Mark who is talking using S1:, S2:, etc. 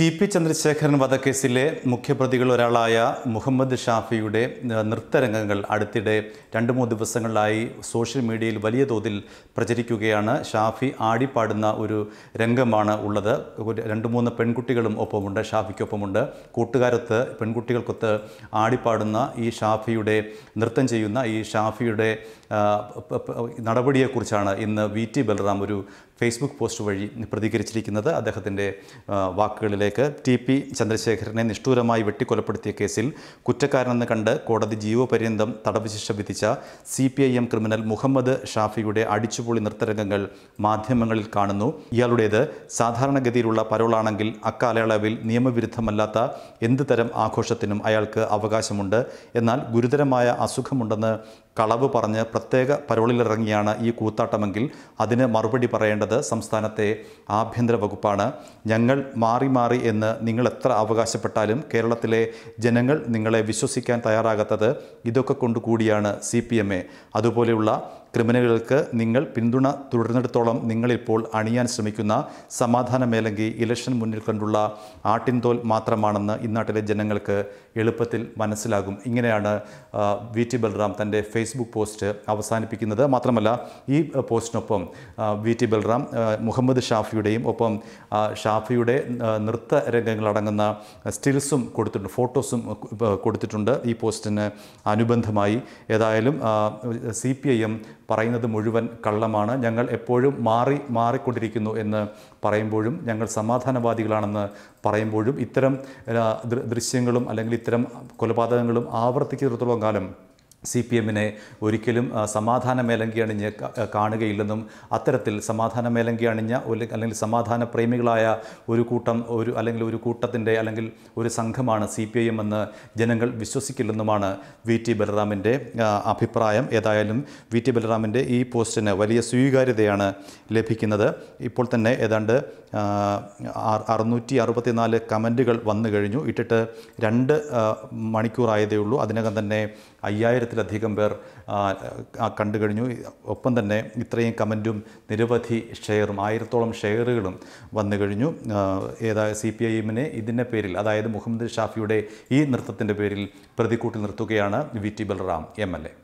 S1: T P Chandrasekharan വധക്കേസിലെ മുഖ്യപ്രതികൾ ഒരാളായ മുഹമ്മദ് ഷാഫിയുടെ നൃത്തരംഗങ്ങൾ അടുത്തിടെ രണ്ട് മൂന്ന് ദിവസങ്ങളിലായി സോഷ്യൽ മീഡിയയിൽ വലിയ തോതിൽ പ്രചരിക്കുകയാണ് ഷാഫി ആടിപ്പാടുന്ന ഒരു രംഗമാണ് ഉള്ളത് രണ്ട് മൂന്ന് പെൺകുട്ടികളും ഒപ്പമുണ്ട് ഷാഫിക്കൊപ്പമുണ്ട് കൂട്ടുകാരത്ത് പെൺകുട്ടികൾക്കൊത്ത് ആടിപ്പാടുന്ന ഈ ഷാഫിയുടെ നൃത്തം ചെയ്യുന്ന ഈ ഷാഫിയുടെ നടപടിയെക്കുറിച്ചാണ് ഇന്ന് വി ടി ബലറാം ഒരു ഫേസ്ബുക്ക് പോസ്റ്റ് വഴി പ്രതികരിച്ചിരിക്കുന്നത് അദ്ദേഹത്തിൻ്റെ വാക്കുകളിലെ ജില്ലയിലേക്ക് ടി പി ചന്ദ്രശേഖരനെ നിഷ്ഠൂരമായി വെട്ടിക്കൊലപ്പെടുത്തിയ കേസിൽ കുറ്റക്കാരനെന്ന് കണ്ട് കോടതി ജീവപര്യന്തം തടവ് ശിക്ഷ വിധിച്ച C P I M criminal Muhammad ഷാഫിയുടെ അടിച്ചുപൊളി നൃത്തരംഗങ്ങൾ മാധ്യമങ്ങളിൽ കാണുന്നു ഇയാളുടേത് സാധാരണഗതിയിലുള്ള പരോളാണെങ്കിൽ അക്കാലയളവിൽ നിയമവിരുദ്ധമല്ലാത്ത എന്ത് തരം ആഘോഷത്തിനും അയാൾക്ക് അവകാശമുണ്ട് എന്നാൽ ഗുരുതരമായ അസുഖമുണ്ടെന്ന് കളവ് പറഞ്ഞ് പ്രത്യേക പരോളിലിറങ്ങിയാണ് ഈ കൂത്താട്ടമെങ്കിൽ അതിന് മറുപടി പറയേണ്ടത് സംസ്ഥാനത്തെ ആഭ്യന്തര വകുപ്പാണ് ഞങ്ങൾ മാറി മാറി എന്ന് നിങ്ങൾ എത്ര അവകാശപ്പെട്ടാലും കേരളത്തിലെ ജനങ്ങൾ നിങ്ങളെ വിശ്വസിക്കാൻ തയ്യാറാകാത്തത് ഇതൊക്കെ കൊണ്ടുകൂടിയാണ് സി പി എം എ അതുപോലെയുള്ള ക്രിമിനലുകൾക്ക് നിങ്ങൾ പിന്തുണ തുടരുന്നിടത്തോളം നിങ്ങളിപ്പോൾ അണിയാൻ ശ്രമിക്കുന്ന സമാധാനമേലങ്കി ഇലക്ഷൻ മുന്നിൽ കണ്ടുള്ള ആട്ടിൻതോൽ മാത്രമാണെന്ന് ഇന്നാട്ടിലെ ജനങ്ങൾക്ക് എളുപ്പത്തിൽ മനസ്സിലാകും ഇങ്ങനെയാണ് വി ടി ബൽറാം തൻ്റെ ഫേസ്ബുക്ക് പോസ്റ്റ് അവസാനിപ്പിക്കുന്നത് മാത്രമല്ല ഈ പോസ്റ്റിനൊപ്പം വി ടി ബൽറാം മുഹമ്മദ് ഷാഫിയുടെയും ഒപ്പം ഷാഫിയുടെ നൃത്ത രംഗങ്ങളടങ്ങുന്ന സ്റ്റിൽസും കൊടുത്തിട്ടുണ്ട് ഫോട്ടോസും കൊടുത്തിട്ടുണ്ട് ഈ പോസ്റ്റിന് അനുബന്ധമായി ഏതായാലും സി പി ഐ എം പറയുന്നത് മുഴുവൻ കള്ളമാണ് ഞങ്ങൾ എപ്പോഴും മാറി മാറിക്കൊണ്ടിരിക്കുന്നു എന്ന് പറയുമ്പോഴും ഞങ്ങൾ സമാധാനവാദികളാണെന്ന് പറയുമ്പോഴും ഇത്തരം ദൃശ്യങ്ങളും അല്ലെങ്കിൽ ഇത്തരം കൊലപാതകങ്ങളും ആവർത്തിക്കുന്നിടത്തോളം കാലം സി പി എമ്മിനെ ഒരിക്കലും സമാധാന മേലങ്കി അണിഞ്ഞ് കാണുകയില്ലെന്നും അത്തരത്തിൽ സമാധാന മേലങ്കി അണിഞ്ഞ അല്ലെങ്കിൽ സമാധാന പ്രേമികളായ ഒരു കൂട്ടം ഒരു അല്ലെങ്കിൽ ഒരു കൂട്ടത്തിൻ്റെ അല്ലെങ്കിൽ ഒരു സംഘമാണ് സി പി ഐ എം എന്ന് ജനങ്ങൾ വിശ്വസിക്കില്ലെന്നുമാണ് വി ടി ബലറാമിൻ്റെ അഭിപ്രായം ഏതായാലും വി ടി ബലറാമിൻ്റെ ഈ പോസ്റ്റിന് വലിയ സ്വീകാര്യതയാണ് ലഭിക്കുന്നത് ഇപ്പോൾ തന്നെ ഏതാണ്ട് അറുന്നൂറ്റി അറുപത്തിനാല് കമൻറ്റുകൾ വന്നു കഴിഞ്ഞു ഇട്ടിട്ട് രണ്ട് മണിക്കൂറായതേ ഉള്ളൂ അതിനകം തന്നെ അയ്യായിരത്തിലധികം പേർ കണ്ടു കഴിഞ്ഞു ഒപ്പം തന്നെ ഇത്രയും കമൻറ്റും നിരവധി ഷെയറും ആയിരത്തോളം ഷെയറുകളും വന്നു കഴിഞ്ഞു ഏതാ സി പി ഐ എമ്മിനെ ഇതിൻ്റെ പേരിൽ അതായത് മുഹമ്മദ് ഷാഫിയുടെ ഈ നൃത്തത്തിൻ്റെ പേരിൽ പ്രതിക്കൂട്ടിൽ നിർത്തുകയാണ് V T Balram M L A